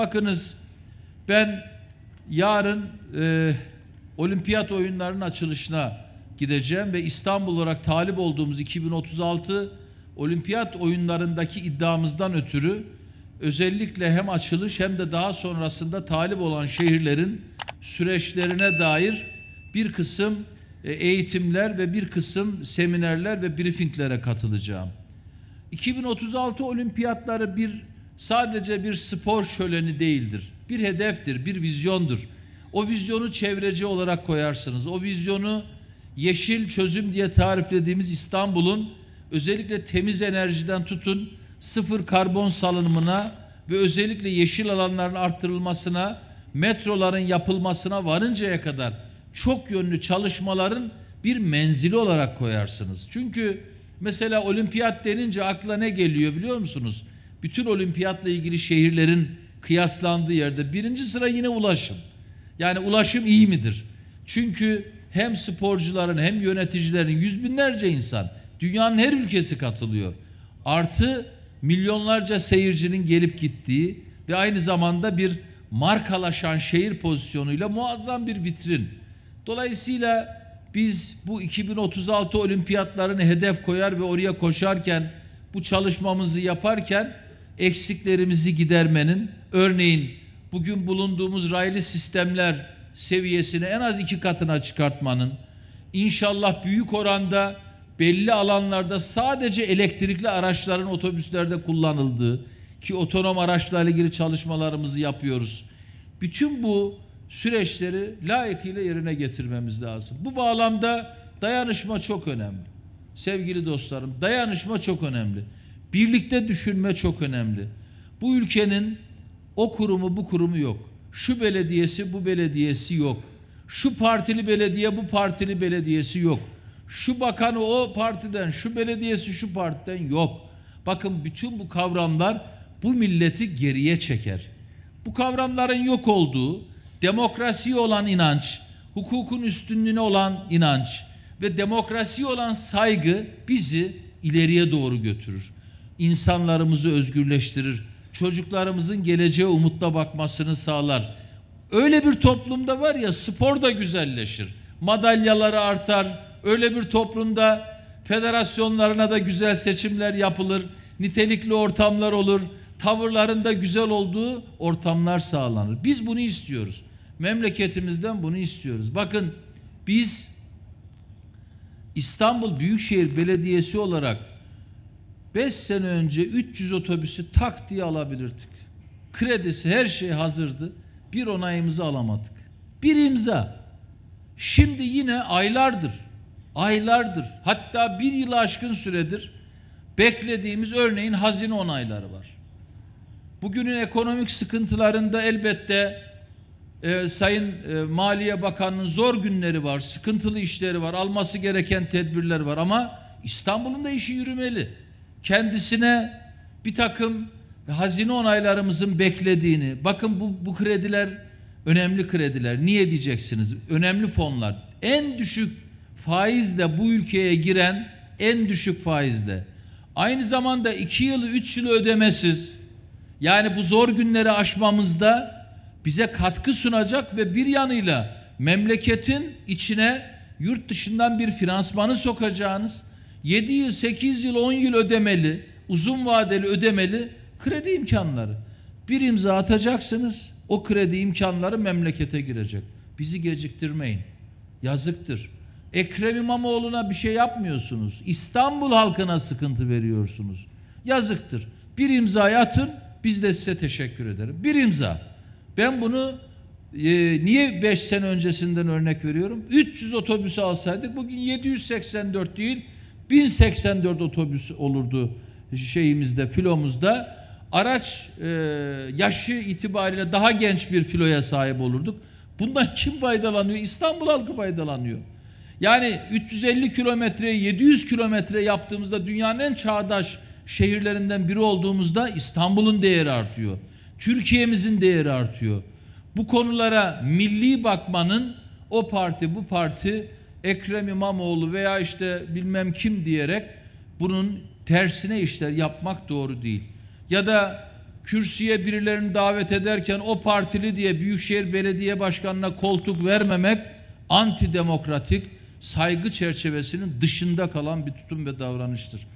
Bakınız ben yarın e, olimpiyat oyunlarının açılışına gideceğim ve İstanbul olarak talip olduğumuz 2036 olimpiyat oyunlarındaki iddiamızdan ötürü özellikle hem açılış hem de daha sonrasında talip olan şehirlerin süreçlerine dair bir kısım e, eğitimler ve bir kısım seminerler ve briefinglere katılacağım. 2036 olimpiyatları bir sadece bir spor şöleni değildir. Bir hedeftir, bir vizyondur. O vizyonu çevreci olarak koyarsınız. O vizyonu yeşil çözüm diye tariflediğimiz İstanbul'un özellikle temiz enerjiden tutun sıfır karbon salınımına ve özellikle yeşil alanların arttırılmasına, metroların yapılmasına varıncaya kadar çok yönlü çalışmaların bir menzili olarak koyarsınız. Çünkü mesela olimpiyat denince akla ne geliyor biliyor musunuz? bütün olimpiyatla ilgili şehirlerin kıyaslandığı yerde birinci sıra yine ulaşım. Yani ulaşım iyi midir? Çünkü hem sporcuların hem yöneticilerin yüz binlerce insan dünyanın her ülkesi katılıyor. Artı milyonlarca seyircinin gelip gittiği ve aynı zamanda bir markalaşan şehir pozisyonuyla muazzam bir vitrin. Dolayısıyla biz bu 2036 olimpiyatlarını hedef koyar ve oraya koşarken bu çalışmamızı yaparken eksiklerimizi gidermenin örneğin bugün bulunduğumuz raylı sistemler seviyesini en az iki katına çıkartmanın inşallah büyük oranda belli alanlarda sadece elektrikli araçların otobüslerde kullanıldığı ki otonom araçlarla ilgili çalışmalarımızı yapıyoruz. Bütün bu süreçleri layıkıyla yerine getirmemiz lazım. Bu bağlamda dayanışma çok önemli. Sevgili dostlarım dayanışma çok önemli. Birlikte düşünme çok önemli. Bu ülkenin o kurumu bu kurumu yok. Şu belediyesi bu belediyesi yok. Şu partili belediye bu partili belediyesi yok. Şu bakanı o partiden, şu belediyesi şu partiden yok. Bakın bütün bu kavramlar bu milleti geriye çeker. Bu kavramların yok olduğu, demokrasi olan inanç, hukukun üstünlüğüne olan inanç ve demokrasi olan saygı bizi ileriye doğru götürür insanlarımızı özgürleştirir. Çocuklarımızın geleceğe umutla bakmasını sağlar. Öyle bir toplumda var ya spor da güzelleşir. Madalyaları artar. Öyle bir toplumda federasyonlarına da güzel seçimler yapılır. Nitelikli ortamlar olur. Tavırlarında güzel olduğu ortamlar sağlanır. Biz bunu istiyoruz. Memleketimizden bunu istiyoruz. Bakın biz İstanbul Büyükşehir Belediyesi olarak 5 sene önce 300 otobüsü tak diye alabilirdik. Kredisi her şey hazırdı. Bir onayımızı alamadık. Bir imza. Şimdi yine aylardır, aylardır hatta bir yılı aşkın süredir beklediğimiz örneğin hazine onayları var. Bugünün ekonomik sıkıntılarında elbette e, Sayın e, Maliye Bakanı'nın zor günleri var, sıkıntılı işleri var, alması gereken tedbirler var ama İstanbul'un da işi yürümeli kendisine bir takım hazine onaylarımızın beklediğini, bakın bu, bu krediler önemli krediler, niye diyeceksiniz? Önemli fonlar. En düşük faizle bu ülkeye giren en düşük faizle. Aynı zamanda iki yıl üç yıl ödemesiz. Yani bu zor günleri aşmamızda bize katkı sunacak ve bir yanıyla memleketin içine yurt dışından bir finansmanı sokacağınız, 7 yıl, 8 yıl, 10 yıl ödemeli, uzun vadeli ödemeli kredi imkanları. Bir imza atacaksınız, o kredi imkanları memlekete girecek. Bizi geciktirmeyin. Yazıktır. Ekrem İmamoğlu'na bir şey yapmıyorsunuz. İstanbul halkına sıkıntı veriyorsunuz. Yazıktır. Bir imzayı atın, biz de size teşekkür ederim. Bir imza. Ben bunu e, niye 5 sene öncesinden örnek veriyorum? 300 otobüs alsaydık bugün 784 değil 1084 otobüs olurdu şeyimizde, filomuzda. Araç e, yaşı itibariyle daha genç bir filoya sahip olurduk. Bundan kim faydalanıyor? İstanbul halkı faydalanıyor. Yani 350 kilometre, 700 kilometre yaptığımızda dünyanın en çağdaş şehirlerinden biri olduğumuzda İstanbul'un değeri artıyor. Türkiye'mizin değeri artıyor. Bu konulara milli bakmanın o parti bu parti Ekrem İmamoğlu veya işte bilmem kim diyerek bunun tersine işler yapmak doğru değil. Ya da kürsüye birilerini davet ederken o partili diye Büyükşehir Belediye Başkanı'na koltuk vermemek antidemokratik, saygı çerçevesinin dışında kalan bir tutum ve davranıştır.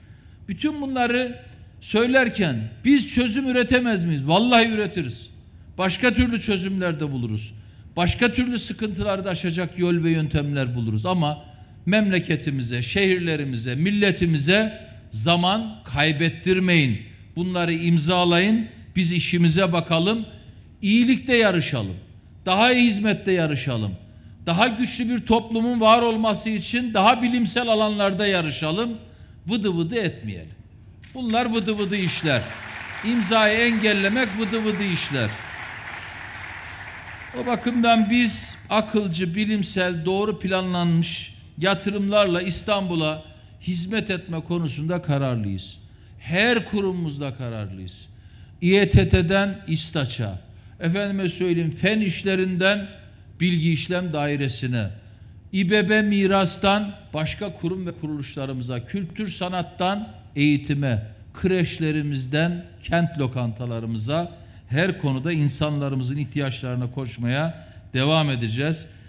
Bütün bunları söylerken biz çözüm üretemez miyiz? Vallahi üretiriz. Başka türlü çözümler de buluruz başka türlü sıkıntılarda aşacak yol ve yöntemler buluruz ama memleketimize, şehirlerimize, milletimize zaman kaybettirmeyin. Bunları imzalayın. Biz işimize bakalım. İyilikte yarışalım. Daha iyi hizmette yarışalım. Daha güçlü bir toplumun var olması için daha bilimsel alanlarda yarışalım. Vıdı vıdı etmeyelim. Bunlar vıdı vıdı işler. İmzayı engellemek vıdı vıdı işler. O bakımdan biz akılcı, bilimsel, doğru planlanmış yatırımlarla İstanbul'a hizmet etme konusunda kararlıyız. Her kurumumuzda kararlıyız. İETT'den İstaç'a, efendime söyleyeyim fen işlerinden bilgi işlem dairesine, İBB mirastan başka kurum ve kuruluşlarımıza, kültür sanattan eğitime, kreşlerimizden kent lokantalarımıza, her konuda insanlarımızın ihtiyaçlarına koşmaya devam edeceğiz.